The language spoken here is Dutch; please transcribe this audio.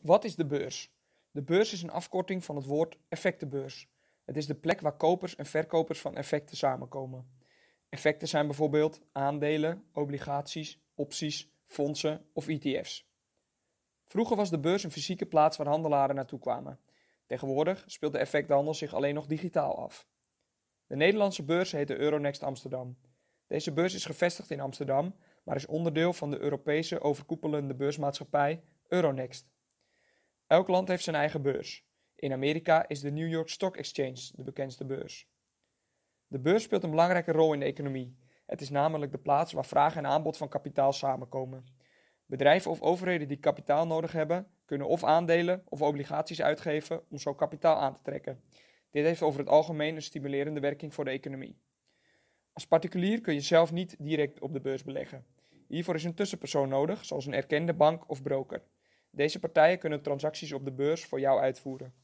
Wat is de beurs? De beurs is een afkorting van het woord effectenbeurs. Het is de plek waar kopers en verkopers van effecten samenkomen. Effecten zijn bijvoorbeeld aandelen, obligaties, opties, fondsen of ETF's. Vroeger was de beurs een fysieke plaats waar handelaren naartoe kwamen. Tegenwoordig speelt de effecthandel zich alleen nog digitaal af. De Nederlandse beurs heet de Euronext Amsterdam. Deze beurs is gevestigd in Amsterdam, maar is onderdeel van de Europese overkoepelende beursmaatschappij Euronext. Elk land heeft zijn eigen beurs. In Amerika is de New York Stock Exchange de bekendste beurs. De beurs speelt een belangrijke rol in de economie. Het is namelijk de plaats waar vraag en aanbod van kapitaal samenkomen. Bedrijven of overheden die kapitaal nodig hebben, kunnen of aandelen of obligaties uitgeven om zo kapitaal aan te trekken. Dit heeft over het algemeen een stimulerende werking voor de economie. Als particulier kun je zelf niet direct op de beurs beleggen. Hiervoor is een tussenpersoon nodig, zoals een erkende bank of broker. Deze partijen kunnen transacties op de beurs voor jou uitvoeren.